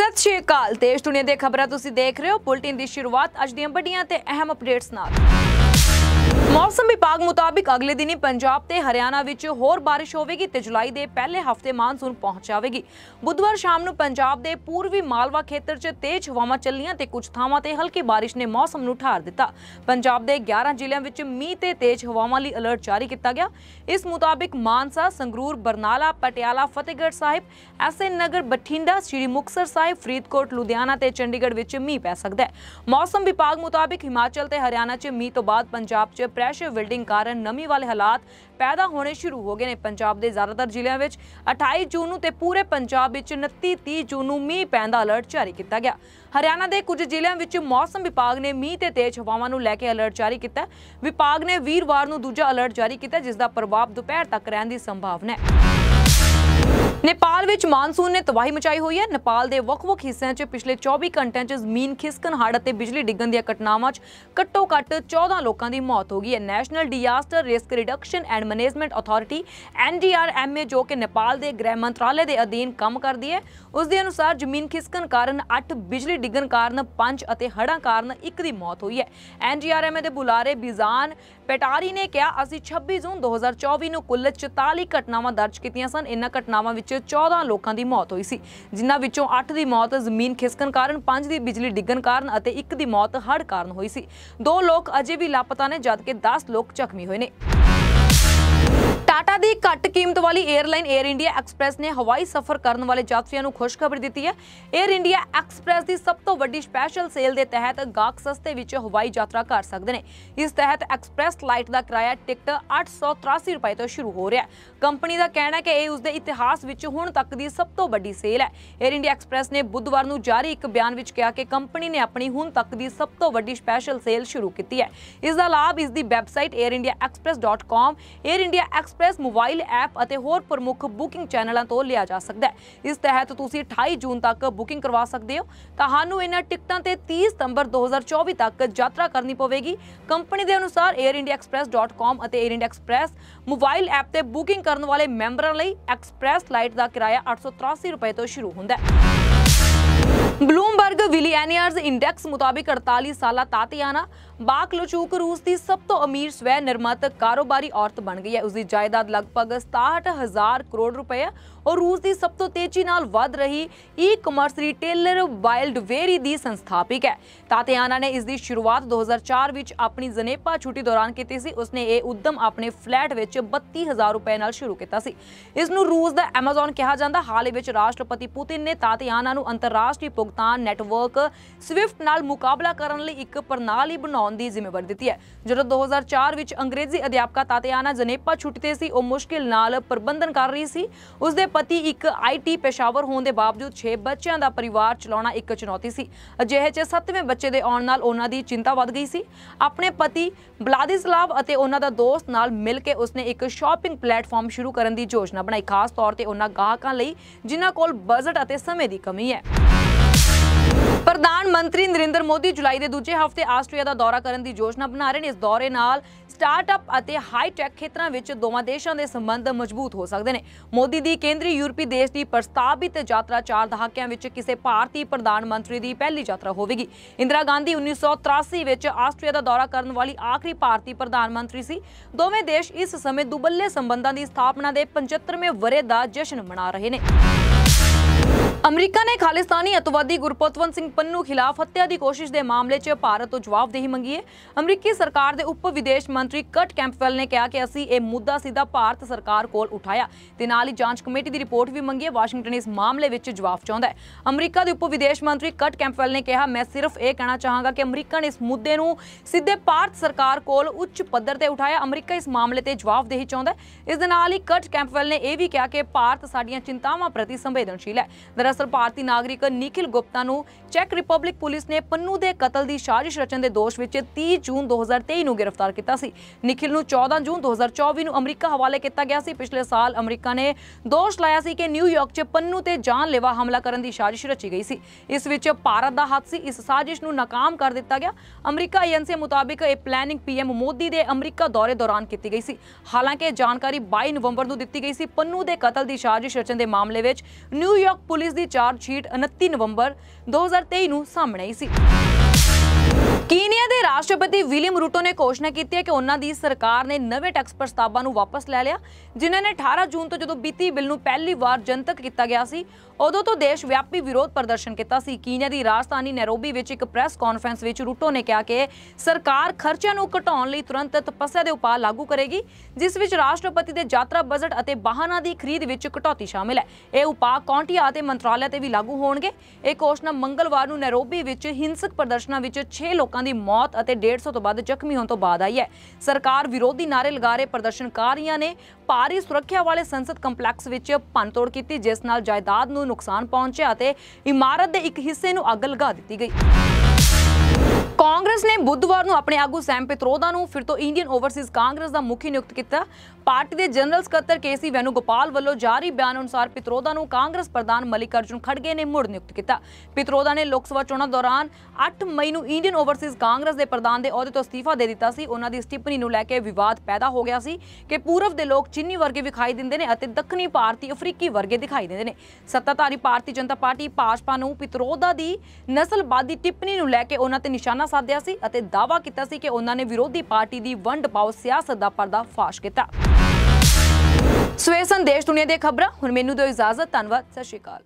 ਸਤਿ ਸ਼੍ਰੀ ਅਕਾਲ ਦੇਸ਼ ਦੁਨੀਆ ਦੇ ਖਬਰਾਂ ਤੁਸੀਂ ਦੇਖ ਰਹੇ ਹੋ ਬੁਲਟਿਨ ਦੀ ਸ਼ੁਰੂਆਤ ਅੱਜ ਦੀਆਂ ਵੱਡੀਆਂ ਤੇ ਅਹਿਮ ਅਪਡੇਟਸ ਨਾਲ ਮੌਸਮ ਵਿਭਾਗ ਮੁਤਾਬਿਕ ਅਗਲੇ ਦਿਨੀ ਪੰਜਾਬ ਤੇ ਹਰਿਆਣਾ ਵਿੱਚ ਹੋਰ بارش ਹੋਵੇਗੀ ਤੇ ਜੁਲਾਈ ਦੇ ਪਹਿਲੇ ਹਫਤੇ ਮਾਨਸੂਨ ਪਹੁੰਚ ਜਾਵੇਗੀ ਬੁੱਧਵਾਰ ਸ਼ਾਮ ਨੂੰ ਪੰਜਾਬ ਦੇ ਪੂਰਬੀ ਮਾਲਵਾ ਖੇਤਰ 'ਚ ਤੇਜ਼ ਹਵਾਵਾਂ ਚੱਲੀਆਂ ਤੇ ਕੁਝ ਥਾਵਾਂ ਤੇ ਹਲਕੀ بارش ਨੇ ਮੌਸਮ ਨੂੰ ਠਾਰ ਦਿੱਤਾ ਪੰਜਾਬ ਦੇ 11 ਜ਼ਿਲ੍ਹਿਆਂ ਵਿੱਚ ਮੀਂਹ ਤੇ ਤੇਜ਼ ਹਵਾਵਾਂ ਲਈ ਅਲਰਟ ਜਾਰੀ ਕੀਤਾ ਗਿਆ ਇਸ ਮੁਤਾਬਿਕ ਮਾਨਸਾ ਸੰਗਰੂਰ ਬਰਨਾਲਾ ਪਟਿਆਲਾ ਫਤਿਹਗੜ੍ਹ ਸਾਹਿਬ ਐਸਐਨ ਨਗਰ ਬਠਿੰਡਾ ਸ੍ਰੀ ਮੁਕਸਰ ਸਾਹਿਬ ਫਰੀਦਕੋਟ ਲੁਧਿਆਣਾ ਤੇ ਚੰਡੀਗੜ੍ਹ ਵਿੱਚ ਮੀਂਹ ਪੈ ਸਕਦਾ ਹੈ ਮੌਸਮ ਵਿਭਾਗ ਮੁਤਾਬਕ ਹਿਮਾਚਲ ਤੇ ਹਰਿਆਣਾ 'ਚ ਮੀਂਹ ਤੋਂ ਬਾਅਦ ਪੰਜਾਬ 'ਚ ਫਲੈਸ਼ ਬਿਲਡਿੰਗ ਕਾਰਨ ਨਮੀ ਵਾਲੇ ਹਾਲਾਤ ਪੈਦਾ ਹੋਣੇ ਸ਼ੁਰੂ ਹੋ ਗਏ ਨੇ ਪੰਜਾਬ ਦੇ ਜ਼ਿਆਦਾਤਰ ਜ਼ਿਲ੍ਹਿਆਂ ਵਿੱਚ 28 ਜੂਨ ਨੂੰ ਤੇ ਪੂਰੇ ਪੰਜਾਬ ਵਿੱਚ 29 30 ਜੂਨ ਨੂੰ ਮੀਂਹ ਪੈਣ ਦਾ ਅਲਰਟ ਜਾਰੀ ਕੀਤਾ ਗਿਆ ਹਰਿਆਣਾ ਦੇ ਕੁਝ ਜ਼ਿਲ੍ਹਿਆਂ ਵਿੱਚ ਮੌਸਮ ਵਿਭਾਗ ਨੇ ਮੀਂਹ ਤੇ ਤੇਜ਼ ਹਵਾਵਾਂ ਨੂੰ ਲੈ ਕੇ ਅਲਰਟ ਜਾਰੀ ਕੀਤਾ ਵਿਭਾਗ ਨੇ ਵੀਰਵਾਰ ਨੂੰ ਦੂਜਾ ਅਲਰਟ ਜਾਰੀ ਕੀਤਾ ਜਿਸ ਦਾ ਪ੍ਰਭਾਵ ਦੁਪਹਿਰ ਤੱਕ ਰਹਿਣ ਦੀ ਸੰਭਾਵਨਾ ਹੈ ਨੇਪਾਲ ਵਿੱਚ ਮਾਨਸੂਨ ਨੇ ਤਬਾਹੀ ਮਚਾਈ ਹੋਈ ਹੈ ਨੇਪਾਲ ਦੇ ਵੱਖ-ਵੱਖ ਹਿੱਸਿਆਂ 'ਚ ਪਿਛਲੇ 24 ਘੰਟਿਆਂ 'ਚ ਜ਼ਮੀਨ ਖਿਸਕਣ ਹੜ੍ਹ ਅਤੇ ਬਿਜਲੀ ਡਿੱਗਣ ਦੀਆਂ ਘਟਨਾਵਾਂ 'ਚ ਘੱਟੋ-ਘੱਟ 14 ਲੋਕਾਂ ਦੀ ਮੌਤ ਹੋ ਗਈ ਹੈ national disaster risk reduction and management authority NDRMA ਜੋ ਕਿ ਨੇਪਾਲ ਦੇ ਗ੍ਰਹਿ ਮੰਤਰਾਲੇ ਦੇ ਅਧੀਨ ਕੰਮ ਕਰਦੀ ਹੈ ਉਸ ਦੇ ਅਨੁਸਾਰ ਜ਼ਮੀਨ ਖਿਸਕਣ ਕਾਰਨ 8 ਬਿਜਲੀ ਡਿੱਗਣ ਕਾਰਨ 5 ਅਤੇ ਹੜ੍ਹਾਂ ਕਾਰਨ 1 ਦੀ ਮੌਤ ਹੋਈ ਹੈ ਐਨਡੀਆਰਐਮਏ ਦੇ ਬੁਲਾਰੇ ਬਿਜ਼ਾਨ ਪੈਟਾਰੀ ਨੇ ਕਿਹਾ ਅਸੀਂ 26 ਜੂਨ 2024 ਨੂੰ ਕੁੱਲ 44 ਘਟਨਾਵਾਂ ਦਰਜ ਕੀਤੀਆਂ ਸਨ ਇਨ੍ਹਾਂ ਘਟਨਾਵਾਂ ਵਿੱਚ ਵਿੱਚ 14 ਲੋਕਾਂ ਦੀ ਮੌਤ ਹੋਈ ਸੀ ਜਿਨ੍ਹਾਂ ਵਿੱਚੋਂ 8 ਦੀ ਮੌਤ ਜ਼ਮੀਨ ਖਿਸਕਣ ਕਾਰਨ 5 ਦੀ ਬਿਜਲੀ ਡਿੱਗਣ ਕਾਰਨ ਅਤੇ 1 ਦੀ ਮੌਤ ਹੜ੍ਹ ਕਾਰਨ ਹੋਈ ਸੀ ਦੋ ਲੋਕ ਅਜੇ ਵੀ ਲਾਪਤਾ ਨੇ ਜਦਕਿ 10 ਲੋਕ ਜ਼ਖਮੀ ਹੋਏ ਨੇ ਟਾਟਾ ਦੀ ਘੱਟ ਕੀਮਤ ਵਾਲੀ 에ਅਰਲਾਈਨ 에ਅਰ ਇੰਡੀਆ ਐਕਸਪ੍ਰੈਸ ਨੇ ਹਵਾਈ ਸਫ਼ਰ ਕਰਨ ਵਾਲੇ ਯਾਤਰੀਆਂ ਨੂੰ ਖੁਸ਼ਖਬਰੀ ਦਿੱਤੀ ਹੈ 에ਅਰ ਇੰਡੀਆ ਐਕਸਪ੍ਰੈਸ ਦੀ ਸਭ ਤੋਂ ਵੱਡੀ ਸਪੈਸ਼ਲ ਸੇਲ ਦੇ ਤਹਿਤ ਗਾਹਕ ਸਸਤੇ ਵਿੱਚ ਹਵਾਈ ਯਾਤਰਾ ਕਰ ਸਕਦੇ ਨੇ ਇਸ ਤਹਿਤ ਐਕਸਪ੍ਰੈਸ ਲਾਈਟ ਦਾ ਕਿਰਾਇਆ ਟਿਕਟ 883 ਰੁਪਏ ਤੋਂ ਸ਼ੁਰੂ ਹੋ ਰਿਹਾ ਹੈ ਕੰਪਨੀ ਦਾ ਕਹਿਣਾ ਹੈ ਕਿ ਇਹ ਉਸ ਦੇ ਇਤਿਹਾਸ ਵਿੱਚ ਹੁਣ ਤੱਕ ਦੀ ਸਭ ਤੋਂ ਵੱਡੀ ਸੇਲ ਹੈ 에ਅਰ ਇੰਡੀਆ ਐਕਸਪ੍ਰੈਸ ਨੇ ਬੁੱਧਵਾਰ ਨੂੰ ਜਾਰੀ ਇੱਕ ਬਿਆਨ ਵਿੱਚ ਕਿਹਾ ਕਿ ਕੰਪਨੀ ਨੇ ਆਪਣੀ ਹੁਣ ਤੱਕ ਦੀ ਸਭ ਤੋਂ ਵੱਡੀ ਸਪੈਸ਼ਲ ਸੇਲ ਸ਼ੁਰੂ ਕੀਤੀ ਹੈ ਇਸ ਦਾ ਲਾਭ ਇਸ ਦੀ ਵੈਬਸਾਈਟ ਐਕਸਪ੍ਰੈਸ.com air India ex express mobile app ਅਤੇ ਹੋਰ ਪ੍ਰਮੁੱਖ ਬੁਕਿੰਗ ਚੈਨਲਾਂ ਤੋਂ ਲਿਆ ਜਾ ਸਕਦਾ ਹੈ ਇਸ ਤਹਿਤ ਤੁਸੀਂ 28 ਜੂਨ ਤੱਕ ਬੁਕਿੰਗ ਕਰਵਾ ਸਕਦੇ ਹੋ ਤੁਹਾਨੂੰ ਇਹਨਾਂ ਟਿਕਟਾਂ ਤੇ 30 ਸਤੰਬਰ 2024 ਤੱਕ ਯਾਤਰਾ ਕਰਨੀ ਪਵੇਗੀ ਕੰਪਨੀ ਦੇ ਅਨੁਸਾਰ airindiaexpress.com ਅਤੇ airindiaexpress ਮੋਬਾਈਲ ਐਪ ਤੇ ਬੁਕਿੰਗ ਕਰਨ ਵਾਲੇ ਮੈਂਬਰਾਂ ਲਈ ਐਕਸਪ੍ਰੈਸ ਫਲਾਈਟ ਦਾ ਕਿਰਾਇਆ 883 ਰੁਪਏ ਤੋਂ ਸ਼ੁਰੂ ਹੁੰਦਾ ਹੈ ਬਲੂਮਬਰਗ ਵਿਲੀਅਨੀਅਰਸ ਇੰਡੈਕਸ ਮੁਤਾਬਿਕ 48 ਸਾਲਾ ਤਾਤਿਆਨਾ ਬਾਕਲੋਚੂਕ ਰੂਸ ਦੀ ਸਭ ਤੋਂ ਅਮੀਰ ਸਵੈ ਨਿਰਮਤ ਕਾਰੋਬਾਰੀ ਔਰਤ ਬਣ ਗਈ ਹੈ ਉਸ ਦੀ ਜਾਇਦਾਦ ਲਗਭਗ 67000 ਕਰੋੜ ਰੁਪਏ ਹੈ ਔਰ ਰੂਸ ਦੀ ਸਭ ਤੋਂ ਤੇਜ਼ੀ ਨਾਲ ਵੱਧ ਰਹੀ ਈ-ਕਮਰਸ ਰਿਟੇਲਰ ਵੇਰੀ ਦੀ ਸੰਸਥਾਪਕ ਹੈ ਤਾਤਿਆਨਾ ਨੇ ਇਸ ਦੀ ਸ਼ੁਰੂਆਤ 2004 ਵਿੱਚ ਆਪਣੀ ਜ਼ਨੇਪਾ ਛੁੱਟੀ ਦੌਰਾਨ ਕੀਤੀ ਸੀ ਉਸਨੇ ਇਹ ਉਦਮ ਆਪਣੇ ਫਲੈਟ ਵਿੱਚ 32000 ਰੁਪਏ ਨਾਲ ਸ਼ੁਰੂ ਕੀਤਾ ਸੀ ਇਸ ਨੂੰ ਰੂਸ ਦਾ ਐਮਾਜ਼ਨ ਕਿਹਾ ਜਾਂਦਾ ਹਾਲ ਹੀ ਵਿੱਚ ਰਾਸ਼ਟਰਪਤੀ ਪੁਤਿਨ ਨੇ ਤਾਤਿਆਨਾ ਨੂੰ ਅੰਤਰਰਾਸ਼ਟਰੀ ਭੁਗਤਾਨ ਨੈਟਵਰਕ ਸਵਿਫਟ ਨਾਲ ਮੁਕਾਬਲਾ ਕਰਨ ਲਈ ਇੱਕ ਪ੍ਰਣਾਲੀ ਬਣਾਉਣ ਬਣਾਉਣ ਦੀ ਜ਼ਿੰਮੇਵਾਰੀ ਦਿੱਤੀ ਹੈ ਜਦੋਂ 2004 ਵਿੱਚ ਅੰਗਰੇਜ਼ੀ ਅਧਿਆਪਕਾ ਤਾਤਿਆਨਾ ਜਨੇਪਾ ਛੁੱਟਤੇ ਸੀ ਉਹ ਮੁਸ਼ਕਿਲ ਨਾਲ ਪ੍ਰਬੰਧਨ ਕਰ ਰਹੀ ਸੀ ਉਸ ਦੇ ਪਤੀ ਇੱਕ ਆਈਟੀ ਪੇਸ਼ਾਵਰ ਹੋਣ ਦੇ ਬਾਵਜੂਦ 6 ਬੱਚਿਆਂ ਦਾ ਪਰਿਵਾਰ ਚਲਾਉਣਾ ਇੱਕ ਚੁਣੌਤੀ ਸੀ ਅਜਿਹੇ 'ਚ 7ਵੇਂ ਬੱਚੇ ਦੇ ਆਉਣ ਨਾਲ ਉਹਨਾਂ ਦੀ ਚਿੰਤਾ ਵੱਧ ਗਈ ਸੀ ਆਪਣੇ ਪਤੀ ਬਲਾਦਿਸਲਾਵ ਅਤੇ ਉਹਨਾਂ ਦਾ ਦੋਸਤ ਨਾਲ ਮਿਲ ਕੇ ਉਸਨੇ ਇੱਕ ਸ਼ਾਪਿੰਗ ਪਲੇਟਫਾਰਮ ਸ਼ੁਰੂ ਕਰਨ ਦੀ ਯੋਜਨਾ ਬਣਾਈ ਖਾਸ ਤੌਰ ਤੇ ਉਹਨਾਂ ਗਾਹਕਾਂ ਲਈ ਜਿਨ੍ਹਾਂ ਕੋਲ ਬਜਟ ਅਤੇ ਸਮੇਂ ਦੀ ਕਮੀ ਹੈ ਪ੍ਰਧਾਨ ਮੰਤਰੀ ਨਰਿੰਦਰ ਮੋਦੀ ਜੁਲਾਈ ਦੇ ਦੂਜੇ ਹਫ਼ਤੇ ਆਸਟ੍ਰੀਆ ਦਾ ਦੌਰਾ ਕਰਨ ਦੀ ਯੋਜਨਾ ਬਣਾ ਰਹੇ ਨੇ ਇਸ ਦੌਰੇ ਨਾਲ ਸਟਾਰਟਅਪ ਅਤੇ ਹਾਈ ਟੈਕ ਖੇਤਰਾਂ ਵਿੱਚ ਦੋਵਾਂ ਦੇਸ਼ਾਂ ਦੇ ਸੰਬੰਧ ਮਜ਼ਬੂਤ ਹੋ ਸਕਦੇ ਨੇ ਮੋਦੀ ਦੀ ਕੇਂਦਰੀ ਯੂਰਪੀ ਦੇਸ਼ ਦੀ ਪ੍ਰਸਤਾਵਿਤ ਯਾਤਰਾ ਚਾਰ ਦਹਾਕਿਆਂ ਵਿੱਚ ਕਿਸੇ ਭਾਰਤੀ ਪ੍ਰਧਾਨ ਮੰਤਰੀ ਦੀ ਪਹਿਲੀ ਯਾਤਰਾ ਹੋਵੇਗੀ ਇੰਦਰਾ ਗਾਂਧੀ 1983 ਵਿੱਚ ਆਸਟ੍ਰੀਆ ਦਾ ਦੌਰਾ ਕਰਨ ਵਾਲੀ ਆਖਰੀ ਭਾਰਤੀ ਪ੍ਰਧਾਨ ਮੰਤਰੀ ਸੀ ਦੋਵੇਂ ਦੇਸ਼ ਇਸ ਸਮੇਂ ਦੁਬੱਲੇ ਸੰਬੰਧਾਂ ਦੀ ਸਥਾਪਨਾ ਦੇ 75ਵੇਂ ਵਰੇ ਦਾ ਜਸ਼ਨ ਮਨਾ ਰਹੇ ਨੇ ਅਮਰੀਕਾ ਨੇ ਖਾਲਿਸਤਾਨੀ ਅਤਵਾਦੀ ਗੁਰਪਤਵੰਤ ਸਿੰਘ ਪੰਨੂ ਖਿਲਾਫ ਹੱਤਿਆ ਦੀ ਕੋਸ਼ਿਸ਼ ਦੇ ਮਾਮਲੇ 'ਚ ਭਾਰਤ ਤੋਂ ਜਵਾਬਦੇਹੀ ਮੰਗੀ ਹੈ ਅਮਰੀਕੀ ਸਰਕਾਰ ਦੇ ਉਪ ਵਿਦੇਸ਼ ਮੰਤਰੀ ਕਟ ਕੈਂਪਵੈਲ ਨੇ ਕਿਹਾ ਕਿ ਅਸੀਂ ਇਹ ਮੁੱਦਾ ਸਿੱਧਾ ਭਾਰਤ ਸਰਕਾਰ ਕੋਲ ਉਠਾਇਆ ਤੇ ਨਾਲ ਹੀ ਜਾਂਚ ਕਮੇਟੀ ਦੀ ਰਿਪੋਰਟ ਵੀ ਮੰਗੀ ਹੈ ਵਾਸ਼ਿੰਗਟਨ ਇਸ ਮਾਮਲੇ ਵਿੱਚ ਜਵਾਬ ਚਾਹੁੰਦਾ ਹੈ ਅਮਰੀਕਾ ਦੇ ਉਪ ਵਿਦੇਸ਼ ਮੰਤਰੀ ਕਟ ਕੈਂਪਵੈਲ ਨੇ ਕਿਹਾ ਮੈਂ ਸਿਰਫ ਇਹ ਕਹਿਣਾ ਚਾਹਾਂਗਾ ਕਿ ਅਮਰੀਕਾ ਨੇ ਇਸ ਮੁੱਦੇ ਨੂੰ ਸਿੱਧੇ ਭਾਰਤ ਸਰਕਾਰ ਕੋਲ ਉੱਚ ਪੱਧਰ ਤੇ ਉਠਾਇਆ ਅਮਰੀਕਾ ਇਸ ਮਾਮਲੇ ਤੇ ਜਵਾਬਦੇਹੀ ਚਾਹੁੰਦਾ ਹੈ ਇਸ ਦੇ ਨਾਲ ਹੀ ਕਟ ਕੈਂਪਵੈਲ ਨੇ ਇਹ ਵੀ ਕਿਹਾ ਕਿ ਭਾਰਤ ਸਾਡੀਆਂ ਚਿੰਤਾਵਾਂ ਪ੍ਰਤੀ ਸੰਵੇਦਨਸ਼ੀਲ ਹੈ ਦਰਅਸਲ ਭਾਰਤੀ ਨਾਗਰਿਕ ਨikhil ਗੁਪਤਾ ਨੂੰ ਚੈੱਕ ਰਿਪਬਲਿਕ ਪੁਲਿਸ ਨੇ ਪੰਨੂ ਦੇ ਕਤਲ ਦੀ ਸਾਜ਼ਿਸ਼ ਰਚਨ ਦੇ ਦੋਸ਼ ਵਿੱਚ 30 ਜੂਨ 2023 ਨੂੰ ਗ੍ਰਿਫਤਾਰ ਕੀਤਾ ਸੀ ਨikhil ਨੂੰ 14 ਜੂਨ 2024 ਨੂੰ ਅਮਰੀਕਾ ਹਵਾਲੇ ਕੀਤਾ ਗਿਆ ਸੀ ਪਿਛਲੇ ਸਾਲ ਅਮਰੀਕਾ ਨੇ ਦੋਸ਼ ਲਾਇਆ ਸੀ ਕਿ ਨਿਊਯਾਰਕ 'ਚ ਪੰਨੂ ਤੇ ਜਾਨਲੇਵਾ ਹਮਲਾ ਕਰਨ ਦੀ ਸਾਜ਼ਿਸ਼ ਰਚੀ ਗਈ ਸੀ ਇਸ ਵਿੱਚ ਭਾਰਤ ਦਾ ਹੱਥ ਸੀ ਇਸ ਸਾਜ਼ਿਸ਼ ਨੂੰ ਨਾਕਾਮ ਕਰ ਦਿੱਤਾ ਗਿਆ ਅਮਰੀਕਾ ਏਜੰਸੀ ਮੁਤਾਬਕ ਇਹ ਪਲੈਨਿੰਗ ਪੀਐਮ ਮੋਦੀ ਦੇ ਅਮਰੀਕਾ ਦੌਰੇ ਦੌਰਾਨ ਕੀਤੀ ਗਈ ਸੀ ਹਾਲਾਂਕਿ ਜਾਣਕਾਰੀ 22 ਨਵੰਬਰ ਨੂੰ ਦਿੱਤੀ ਗਈ ਸੀ ਪੰਨੂ ਦੇ ਕਤਲ ਦੀ ਸਾਜ਼ਿਸ਼ ਰਚਨ ਦੇ ਮਾਮਲੇ ਵਿੱਚ ਨਿਊਯਾਰਕ ਪੁਲਿਸ ਦੀ ਚਾਰਜ ਸ਼ੀਟ 29 ਨਵੰਬਰ 2023 ਨੂੰ ਸਾਹਮਣੇ ਆਈ ਸੀ ਕੀਨੀਆ ਰਾਸ਼ਟਰਪਤੀ ਵਿਲੀਅਮ ਰੂਟੋ ਨੇ ਘੋਸ਼ਣਾ ਕੀਤੀ ਹੈ ਕਿ ਉਹਨਾਂ ਦੀ ਸਰਕਾਰ ਨੇ ਨਵੇਂ ਟੈਕਸ ਪ੍ਰਸਤਾਵਾਂ ਨੂੰ ਵਾਪਸ ਲੈ ਲਿਆ ਜਿਨ੍ਹਾਂ ਨੇ 18 ਜੂਨ ਤੋਂ ਜਦੋਂ ਬੀਤੀ ਬਿੱਲ ਨੂੰ ਪਹਿਲੀ ਵਾਰ ਜਨਤਕ ਕੀਤਾ ਗਿਆ ਸੀ ਉਦੋਂ ਤੋਂ ਦੇਸ਼ ਵਿਆਪੀ ਵਿਰੋਧ ਪ੍ਰਦਰਸ਼ਨ ਕੀਤਾ ਸੀ ਕੀਨੀਆ ਦੀ ਰਾਜਧਾਨੀ ਨੈਰੋਬੀ ਵਿੱਚ ਇੱਕ ਪ੍ਰੈਸ ਕਾਨਫਰੰਸ ਵਿੱਚ ਰੂਟੋ ਨੇ ਕਿਹਾ ਕਿ ਸਰਕਾਰ ਖਰਚਿਆਂ ਨੂੰ ਘਟਾਉਣ ਲਈ ਤੁਰੰਤ ਤਪੱਸਿਆ ਦੇ ਉਪਾਅ ਲਾਗੂ ਕਰੇਗੀ ਜਿਸ ਵਿੱਚ ਰਾਸ਼ਟਰਪਤੀ ਦੇ ਯਾਤਰਾ ਬਜਟ ਅਤੇ ਵਾਹਨਾਂ ਦੀ ਖਰੀਦ ਵਿੱਚ ਕਟੌਤੀ ਸ਼ਾਮਿਲ ਹੈ ਇਹ ਉਪਾਅ ਕੌਂਟੀਆ ਅਤੇ ਮੰਤਰਾਲਿਆਂ ਤੇ ਵੀ ਲਾਗੂ ਹੋਣਗੇ ਇਹ ਘੋਸ਼ਣਾ ਮੰਗਲਵਾਰ ਨੂੰ ਨੈਰੋਬੀ ਵਿੱਚ ਹਿੰਸਕ ਪ੍ਰਦਰਸ਼ਨਾਂ ਵਿੱਚ 6 ਲੋਕਾਂ ਦੀ ਮੌਤ ਅਤੇ 150 ਤੋਂ ਵੱਧ ਜ਼ਖਮੀ ਹੋਣ ਤੋਂ ਬਾਅਦ ਆਈ ਹੈ ਸਰਕਾਰ ਵਿਰੋਧੀ ਨਾਰੇ ਲਗਾ ਰਹੇ ਪ੍ਰਦਰਸ਼ਨਕਾਰੀਆਂ ਨੇ ਭਾਰੀ ਸੁਰੱਖਿਆ ਵਾਲੇ ਸੰਸਦ ਕੰਪਲੈਕਸ ਵਿੱਚ ਭੰਨਤੋੜ ਕੀਤੀ ਜਿਸ ਨਾਲ ਜਾਇਦਾਦ ਨੂੰ ਨੁਕਸਾਨ ਪਹੁੰਚਿਆ ਅਤੇ ਇਮਾਰਤ ਦੇ ਇੱਕ ਹਿੱਸੇ ਨੂੰ ਅੱਗ ਲਗਾ ਦਿੱਤੀ ਗਈ ਕਾਂਗਰਸ ਨੇ ਬੁੱਧਵਾਰ ਨੂੰ ਆਪਣੇ ਆਗੂ ਸੈਮ ਪਿਤਰੋਦਾ ਨੂੰ ਫਿਰ ਤੋਂ ਇੰਡੀਅਨ ਓਵਰਸੀਜ਼ ਕਾਂਗਰਸ ਦਾ ਮੁਖੀ ਨਿਯੁਕਤ ਕੀਤਾ ਪਾਰਟੀ ਦੇ ਜਨਰਲ ਸਕੱਤਰ ਕੇਸੀ ਗੋਪਾਲ ਵੱਲੋਂ ਜਾਰੀ ਬਿਆਨ ਅਨੁਸਾਰ ਪਿਤਰੋਦਾ ਨੂੰ ਕਾਂਗਰਸ ਪ੍ਰਧਾਨ ਮਲਿਕ ਅਰਜੁਨ ਖੜਗੇ ਨੇ ਮੁੜ ਨਿਯੁਕਤ ਕੀਤਾ ਪਿਤਰੋਦਾ ਨੇ ਲੋਕ ਸਭਾ ਚੋਣਾਂ ਦੌਰਾਨ 8 ਮਈ ਨੂੰ ਇੰਡੀਅਨ ਓਵਰਸੀਜ਼ ਕਾਂਗਰਸ ਦੇ ਪ੍ਰਧਾਨ ਦੇ ਅਹੁਦੇ ਤੋਂ ਅਸਤੀਫਾ ਦੇ ਦਿੱਤਾ ਸੀ ਉਹਨਾਂ ਦੀ ਸਟਿਪਨੀ ਨੂੰ ਲੈ ਕੇ ਵਿਵਾਦ ਪੈਦਾ ਹੋ ਗਿਆ ਸੀ ਕਿ ਪੂਰਬ ਦੇ ਲੋਕ ਚਿੰਨੀ ਵਰਗੇ ਵਿਖਾਈ ਦਿੰਦੇ ਨੇ ਅਤੇ ਦੱਖਣੀ ਭਾਰਤੀ ਅਫਰੀਕੀ ਵਰਗੇ ਦਿਖਾਈ ਦਿੰਦੇ ਨੇ ਸੱਤਾਧਾਰੀ ਭਾਰਤੀ ਜਨਤਾ ਪਾਰਟੀ ਭਾਜਪਾ ਨੂੰ ਪਿਤਰੋਦਾ ਦੀ ਨਸਲਵਾਦੀ ਟਿੱਪਣੀ ਨੂੰ ਲੈ ਕੇ ਉਹਨਾਂ ਤੇ ਨਿਸ਼ਾਨਾ ਸਾਧਿਆ ਸੀ ਅਤੇ ਦਾਵਾ ਕੀਤਾ ਸੀ ਕਿ ਉਹਨਾਂ ਨੇ ਵਿਰੋਧੀ ਪਾਰਟੀ ਦੀ ਵੰਡ ਪਾਓ ਸਿਆਸਤ ਦਾ ਪਰਦਾ ਫਾਸ਼ ਕੀਤਾ ਸਵੇਸਨ ਦੇਸ਼ ਦੁਨੀਆ ਦੀਆਂ ਖਬਰਾਂ ਹੁਣ ਮੈਨੂੰ ਦਿਓ ਇਜਾਜ਼ਤ ਧੰਨਵਾਦ ਸਤਿ ਸ਼੍ਰੀ ਅਕਾਲ